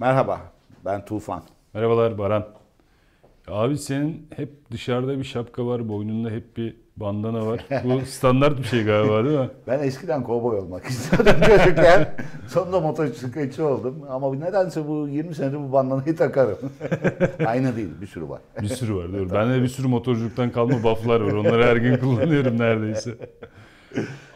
Merhaba, ben Tufan. Merhabalar Baran. Abi senin hep dışarıda bir şapka var, boynunda hep bir bandana var. Bu standart bir şey galiba değil mi? ben eskiden kovboy olmak istedim çocukken. Sonunda motosikletçi oldum. Ama nedense bu 20 senede bu bandanayı takarım. Aynı değil, bir sürü var. Bir sürü var doğru. Bende de bir sürü motorculuktan kalma bufflar var. Onları her gün kullanıyorum neredeyse.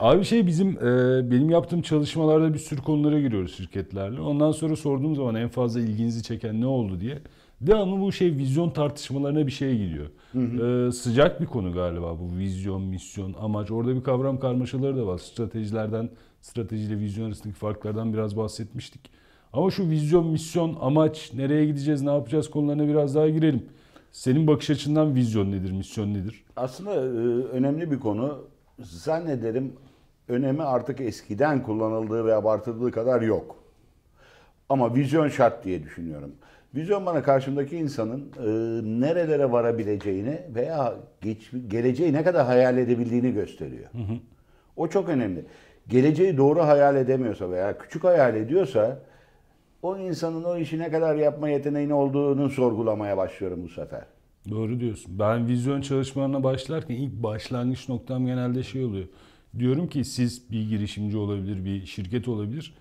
Abi şey bizim e, benim yaptığım çalışmalarda bir sürü konulara giriyoruz şirketlerle. Ondan sonra sorduğum zaman en fazla ilginizi çeken ne oldu diye devamlı bu şey vizyon tartışmalarına bir şey gidiyor. Hı hı. Ee, sıcak bir konu galiba bu vizyon, misyon, amaç. Orada bir kavram karmaşaları da var. Stratejilerden, strateji ile vizyon arasındaki farklardan biraz bahsetmiştik. Ama şu vizyon, misyon, amaç, nereye gideceğiz, ne yapacağız konularına biraz daha girelim. Senin bakış açından vizyon nedir, misyon nedir? Aslında e, önemli bir konu zannederim önemi artık eskiden kullanıldığı ve abartıldığı kadar yok. Ama vizyon şart diye düşünüyorum. Vizyon bana karşımdaki insanın e, nerelere varabileceğini veya geç, geleceği ne kadar hayal edebildiğini gösteriyor. Hı hı. O çok önemli. Geleceği doğru hayal edemiyorsa veya küçük hayal ediyorsa o insanın o işi ne kadar yapma yeteneğini olduğunu sorgulamaya başlıyorum bu sefer. Doğru diyorsun. Ben vizyon çalışmalarına başlarken ilk başlangıç noktam genelde şey oluyor. Diyorum ki siz bir girişimci olabilir, bir şirket olabilir.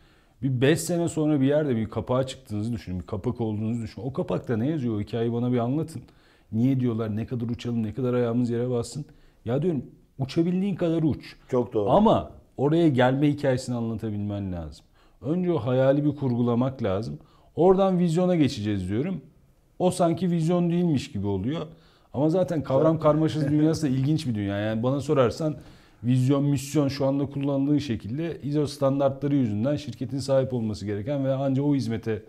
Bir 5 sene sonra bir yerde bir kapağa çıktığınızı düşünün. Bir kapak olduğunuzu düşünün. O kapakta ne yazıyor? O hikayeyi bana bir anlatın. Niye diyorlar ne kadar uçalım, ne kadar ayağımız yere bassın. Ya diyorum uçabildiğin kadar uç. Çok doğru. Ama oraya gelme hikayesini anlatabilmen lazım. Önce o hayali bir kurgulamak lazım. Oradan vizyona geçeceğiz diyorum. O sanki vizyon değilmiş gibi oluyor. Ama zaten kavram karmaşası dünyası da ilginç bir dünya. Yani bana sorarsan vizyon, misyon şu anda kullandığı şekilde ISO standartları yüzünden şirketin sahip olması gereken ve ancak o hizmete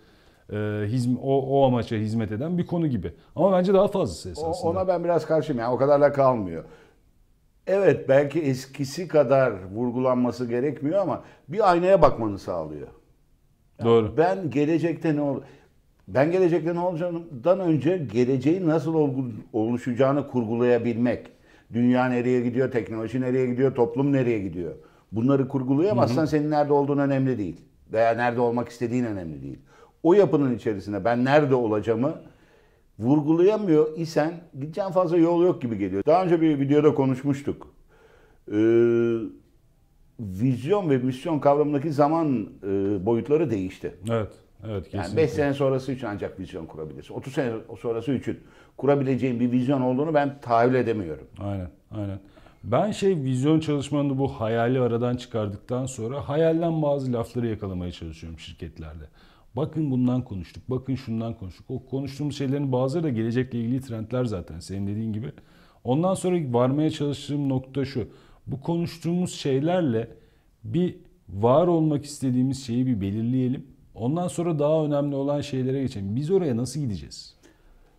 e, hizm, o, o amaça hizmet eden bir konu gibi. Ama bence daha fazlası esasında. O, ona ben biraz karşıyım. Yani o kadar da kalmıyor. Evet belki eskisi kadar vurgulanması gerekmiyor ama bir aynaya bakmanı sağlıyor. Yani Doğru. Ben gelecekte ne olur? Ben gelecekte ne olacağından önce geleceğin nasıl oluşacağını kurgulayabilmek. Dünya nereye gidiyor, teknoloji nereye gidiyor, toplum nereye gidiyor. Bunları kurgulayamazsan hı hı. senin nerede olduğun önemli değil. Veya nerede olmak istediğin önemli değil. O yapının içerisinde ben nerede olacağımı vurgulayamıyor isen gideceğin fazla yol yok gibi geliyor. Daha önce bir videoda konuşmuştuk. Ee, vizyon ve misyon kavramındaki zaman e, boyutları değişti. Evet. Evet, kesinlikle. yani 5 sene sonrası için ancak vizyon kurabilirsin. 30 sene sonrası için kurabileceğin bir vizyon olduğunu ben tahayyül edemiyorum. Aynen, aynen. Ben şey vizyon çalışmanı bu hayali aradan çıkardıktan sonra hayalden bazı lafları yakalamaya çalışıyorum şirketlerde. Bakın bundan konuştuk, bakın şundan konuştuk. O konuştuğumuz şeylerin bazıları da gelecekle ilgili trendler zaten senin dediğin gibi. Ondan sonra varmaya çalıştığım nokta şu. Bu konuştuğumuz şeylerle bir var olmak istediğimiz şeyi bir belirleyelim Ondan sonra daha önemli olan şeylere geçelim. Biz oraya nasıl gideceğiz?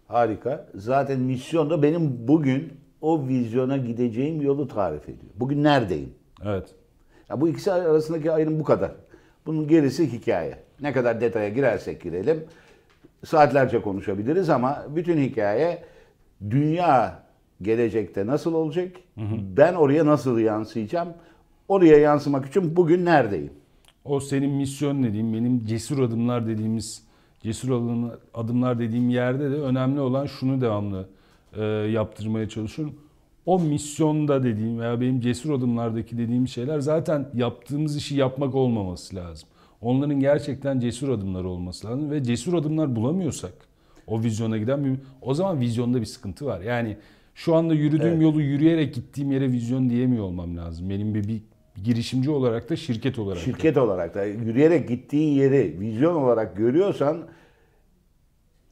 Harika. Zaten misyon da benim bugün o vizyona gideceğim yolu tarif ediyor. Bugün neredeyim? Evet. Ya bu ikisi arasındaki ayrım bu kadar. Bunun gerisi hikaye. Ne kadar detaya girersek girelim saatlerce konuşabiliriz ama bütün hikaye dünya gelecekte nasıl olacak? Hı hı. Ben oraya nasıl yansıyacağım? Oraya yansımak için bugün neredeyim? O senin misyon dediğim, benim cesur adımlar dediğimiz, cesur adımlar dediğim yerde de önemli olan şunu devamlı e, yaptırmaya çalışıyorum. O misyonda dediğim veya benim cesur adımlardaki dediğim şeyler zaten yaptığımız işi yapmak olmaması lazım. Onların gerçekten cesur adımları olması lazım ve cesur adımlar bulamıyorsak o vizyona giden bir, o zaman vizyonda bir sıkıntı var. Yani şu anda yürüdüğüm evet. yolu yürüyerek gittiğim yere vizyon diyemiyor olmam lazım. Benim bir, bir girişimci olarak da şirket olarak. Şirket da. olarak da yürüyerek gittiğin yeri vizyon olarak görüyorsan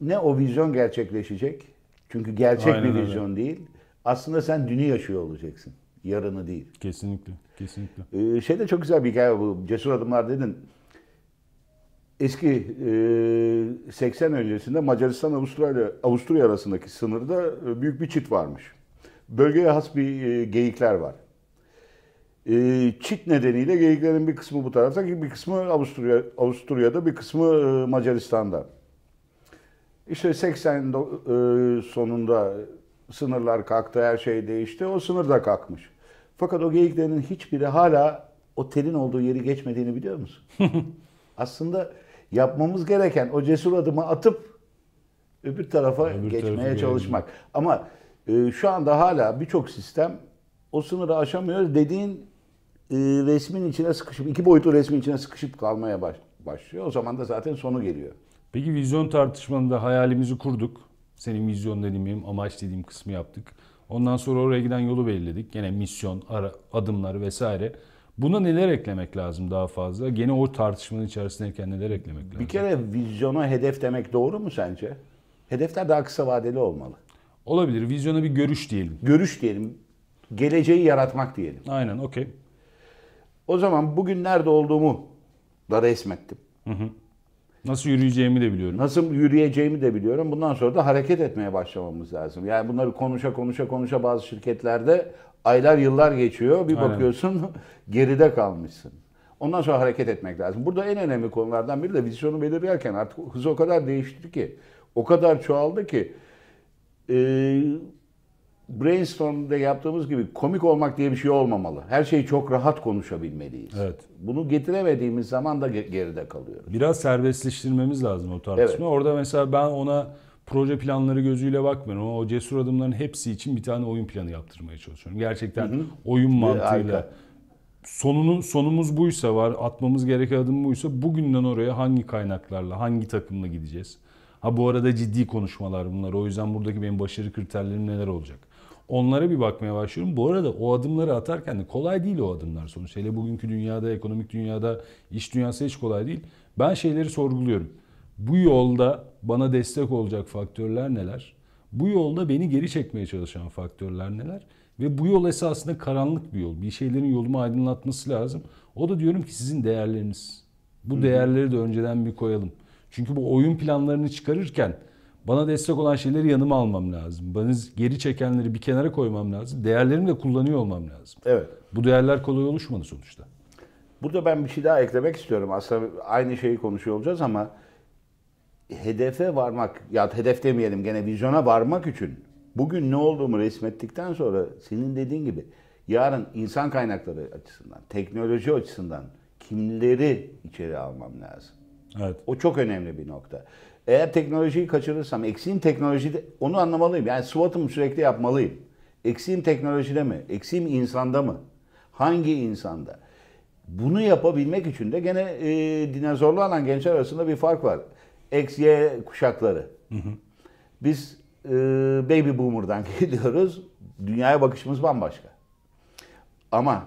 ne o vizyon gerçekleşecek? Çünkü gerçek Aynen bir öyle. vizyon değil. Aslında sen dünü yaşıyor olacaksın. Yarını değil. Kesinlikle. Kesinlikle. Ee, şey de çok güzel bir hikaye bu. Cesur adımlar dedin. Eski e, 80 öncesinde Macaristan Avustralya Avusturya arasındaki sınırda e, büyük bir çit varmış. Bölgeye has bir e, geyikler var. E, çit nedeniyle geyiklerin bir kısmı bu tarafta, bir kısmı Avusturya, Avusturya'da, bir kısmı e, Macaristan'da. İşte 80 e, sonunda sınırlar kalktı, her şey değişti. O sınır da kalkmış. Fakat o geyiklerin hiçbiri hala o telin olduğu yeri geçmediğini biliyor musun? Aslında yapmamız gereken o cesur adımı atıp öbür tarafa öbür geçmeye tarafa çalışmak. Gelmiyor. Ama e, şu anda hala birçok sistem o sınırı aşamıyor dediğin e, resmin içine sıkışıp, iki boyutlu resmin içine sıkışıp kalmaya baş, başlıyor. O zaman da zaten sonu geliyor. Peki vizyon tartışmanında hayalimizi kurduk. Senin vizyon dediğim, amaç dediğim kısmı yaptık. Ondan sonra oraya giden yolu belirledik. Gene misyon, ara, adımlar vesaire. Buna neler eklemek lazım daha fazla? Gene o tartışmanın içerisindeyken neler eklemek lazım? Bir kere vizyona hedef demek doğru mu sence? Hedefler daha kısa vadeli olmalı. Olabilir. Vizyona bir görüş diyelim. Görüş diyelim. Geleceği yaratmak diyelim. Aynen okey. O zaman bugün nerede olduğumu da resmettim. Hı hı. Nasıl yürüyeceğimi de biliyorum. Nasıl yürüyeceğimi de biliyorum. Bundan sonra da hareket etmeye başlamamız lazım. Yani bunları konuşa konuşa konuşa bazı şirketlerde aylar yıllar geçiyor. Bir bakıyorsun Aynen. geride kalmışsın. Ondan sonra hareket etmek lazım. Burada en önemli konulardan biri de vizyonu belirlerken artık hız o kadar değişti ki, o kadar çoğaldı ki e, brainstorm'da yaptığımız gibi komik olmak diye bir şey olmamalı. Her şeyi çok rahat konuşabilmeliyiz. Evet. Bunu getiremediğimiz zaman da geride kalıyoruz. Biraz serbestleştirmemiz lazım o tartışma. Evet. Orada mesela ben ona proje planları gözüyle bakmıyorum. ama O cesur adımların hepsi için bir tane oyun planı yaptırmaya çalışıyorum. Gerçekten hı hı. oyun ee, mantığıyla. Harika. Sonunu, sonumuz buysa var, atmamız gereken adım buysa bugünden oraya hangi kaynaklarla, hangi takımla gideceğiz? Ha bu arada ciddi konuşmalar bunlar. O yüzden buradaki benim başarı kriterlerim neler olacak? Onlara bir bakmaya başlıyorum. Bu arada o adımları atarken de kolay değil o adımlar sonuçta. Hele bugünkü dünyada, ekonomik dünyada, iş dünyası hiç kolay değil. Ben şeyleri sorguluyorum. Bu yolda bana destek olacak faktörler neler? Bu yolda beni geri çekmeye çalışan faktörler neler? Ve bu yol esasında karanlık bir yol. Bir şeylerin yolumu aydınlatması lazım. O da diyorum ki sizin değerleriniz. Bu değerleri de önceden bir koyalım. Çünkü bu oyun planlarını çıkarırken bana destek olan şeyleri yanıma almam lazım. Bana geri çekenleri bir kenara koymam lazım. Değerlerimi de kullanıyor olmam lazım. Evet. Bu değerler kolay oluşmadı sonuçta. Burada ben bir şey daha eklemek istiyorum. Aslında aynı şeyi konuşuyor olacağız ama hedefe varmak, ya hedef demeyelim gene vizyona varmak için bugün ne olduğumu resmettikten sonra senin dediğin gibi yarın insan kaynakları açısından, teknoloji açısından kimleri içeri almam lazım? Evet. O çok önemli bir nokta. Eğer teknolojiyi kaçırırsam, eksiğim teknolojide, onu anlamalıyım. Yani SWOT'umu sürekli yapmalıyım. Eksiğim teknolojide mi? Eksiğim insanda mı? Hangi insanda? Bunu yapabilmek için de gene e, dinozorlu alan gençler arasında bir fark var. X, kuşakları. Hı hı. Biz e, baby boomer'dan geliyoruz. Dünyaya bakışımız bambaşka. Ama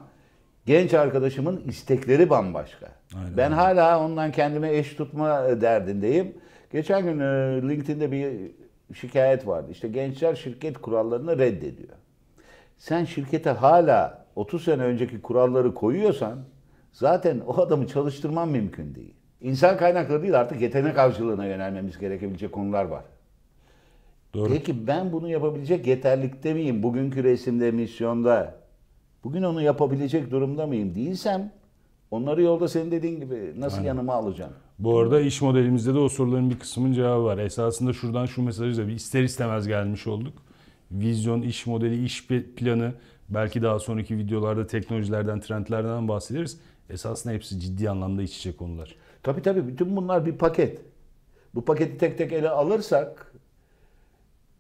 genç arkadaşımın istekleri bambaşka. Aynen. Ben hala ondan kendime eş tutma e, derdindeyim. Geçen gün e, LinkedIn'de bir şikayet vardı. İşte gençler şirket kurallarını reddediyor. Sen şirkete hala 30 sene önceki kuralları koyuyorsan zaten o adamı çalıştırman mümkün değil. İnsan kaynakları değil artık yetenek avcılığına yönelmemiz gerekebilecek konular var. Doğru. Peki ben bunu yapabilecek yeterlikte miyim? Bugünkü resimde, misyonda. Bugün onu yapabilecek durumda mıyım? Değilsem Onları yolda senin dediğin gibi nasıl Aynen. yanıma alacağım? Bu arada iş modelimizde de o soruların bir kısmının cevabı var. Esasında şuradan şu mesajı da bir ister istemez gelmiş olduk. Vizyon, iş modeli, iş planı belki daha sonraki videolarda teknolojilerden, trendlerden bahsederiz. Esasında hepsi ciddi anlamda iç içe konular. Tabii tabii bütün bunlar bir paket. Bu paketi tek tek ele alırsak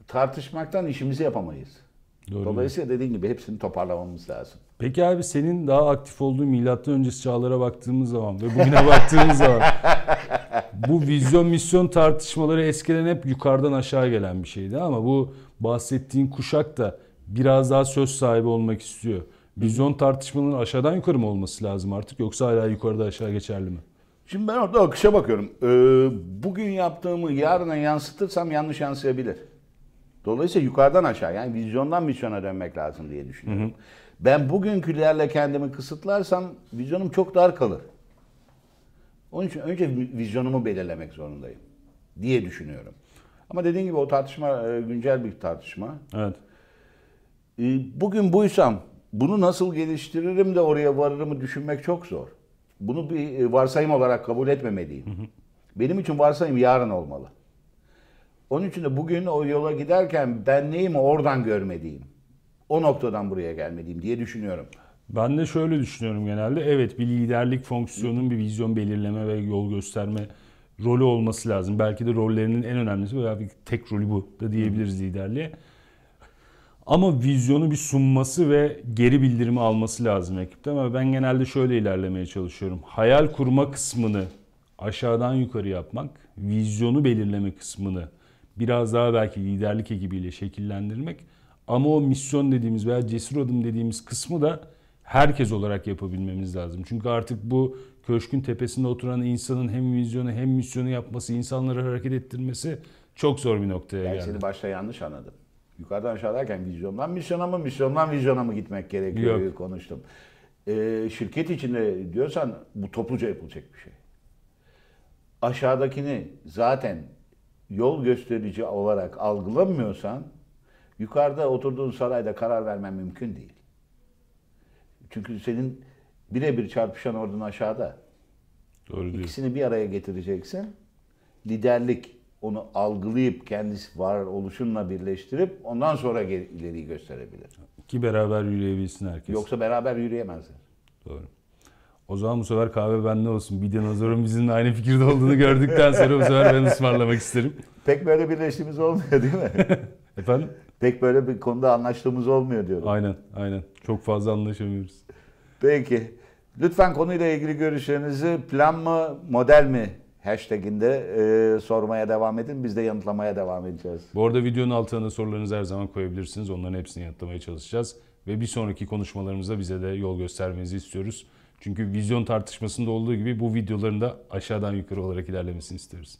tartışmaktan işimizi yapamayız. Doğru. Dolayısıyla dediğin gibi hepsini toparlamamız lazım. Peki abi senin daha aktif olduğun milattan öncesi çağlara baktığımız zaman ve bugüne baktığımız zaman bu vizyon misyon tartışmaları eskiden hep yukarıdan aşağı gelen bir şeydi ama bu bahsettiğin kuşak da biraz daha söz sahibi olmak istiyor. Vizyon tartışmalarının aşağıdan yukarı mı olması lazım artık yoksa hala yukarıda aşağı geçerli mi? Şimdi ben orada akışa bakıyorum. Ee, bugün yaptığımı yarına yansıtırsam yanlış yansıyabilir. Dolayısıyla yukarıdan aşağı yani vizyondan misyona dönmek lazım diye düşünüyorum. Hı hı. Ben bugünkülerle kendimi kısıtlarsam vizyonum çok dar kalır. Onun için önce vizyonumu belirlemek zorundayım diye düşünüyorum. Ama dediğim gibi o tartışma e, güncel bir tartışma. Evet. E, bugün buysam bunu nasıl geliştiririm de oraya varırımı düşünmek çok zor. Bunu bir e, varsayım olarak kabul etmemeliyim. Hı hı. Benim için varsayım yarın olmalı. Onun için de bugün o yola giderken ben neyim oradan görmediğim. O noktadan buraya gelmediğim diye düşünüyorum. Ben de şöyle düşünüyorum genelde. Evet bir liderlik fonksiyonunun bir vizyon belirleme ve yol gösterme rolü olması lazım. Belki de rollerinin en önemlisi veya bir tek rolü bu da diyebiliriz liderliğe. Ama vizyonu bir sunması ve geri bildirimi alması lazım ekipte. Ama ben genelde şöyle ilerlemeye çalışıyorum. Hayal kurma kısmını aşağıdan yukarı yapmak, vizyonu belirleme kısmını biraz daha belki liderlik ekibiyle şekillendirmek ama o misyon dediğimiz veya cesur adım dediğimiz kısmı da herkes olarak yapabilmemiz lazım. Çünkü artık bu köşkün tepesinde oturan insanın hem vizyonu hem misyonu yapması, insanları hareket ettirmesi çok zor bir noktaya geldi. Ben seni başta yanlış anladım. Yukarıdan aşağı derken vizyondan misyona mı, misyondan vizyona mı gitmek gerekiyor Yok. konuştum. Ee, şirket içinde diyorsan bu topluca yapılacak bir şey. Aşağıdakini zaten yol gösterici olarak algılamıyorsan yukarıda oturduğun sarayda karar vermen mümkün değil. Çünkü senin birebir çarpışan ordun aşağıda. Doğru İkisini bir araya getireceksin. Liderlik onu algılayıp kendisi var oluşunla birleştirip ondan sonra ileriyi gösterebilir. Ki beraber yürüyebilsin herkes. Yoksa beraber yürüyemezler. Doğru. O zaman bu sefer kahve bende olsun. Bir de Nazor'un bizimle aynı fikirde olduğunu gördükten sonra bu sefer ben ısmarlamak isterim. Pek böyle birleştiğimiz olmuyor değil mi? Efendim? Pek böyle bir konuda anlaştığımız olmuyor diyorum. Aynen, aynen. Çok fazla anlaşamıyoruz. Peki. Lütfen konuyla ilgili görüşlerinizi plan mı, model mi hashtaginde e, sormaya devam edin. Biz de yanıtlamaya devam edeceğiz. Bu arada videonun altına da sorularınızı her zaman koyabilirsiniz. Onların hepsini yanıtlamaya çalışacağız. Ve bir sonraki konuşmalarımızda bize de yol göstermenizi istiyoruz. Çünkü vizyon tartışmasında olduğu gibi bu videoların da aşağıdan yukarı olarak ilerlemesini istiyoruz.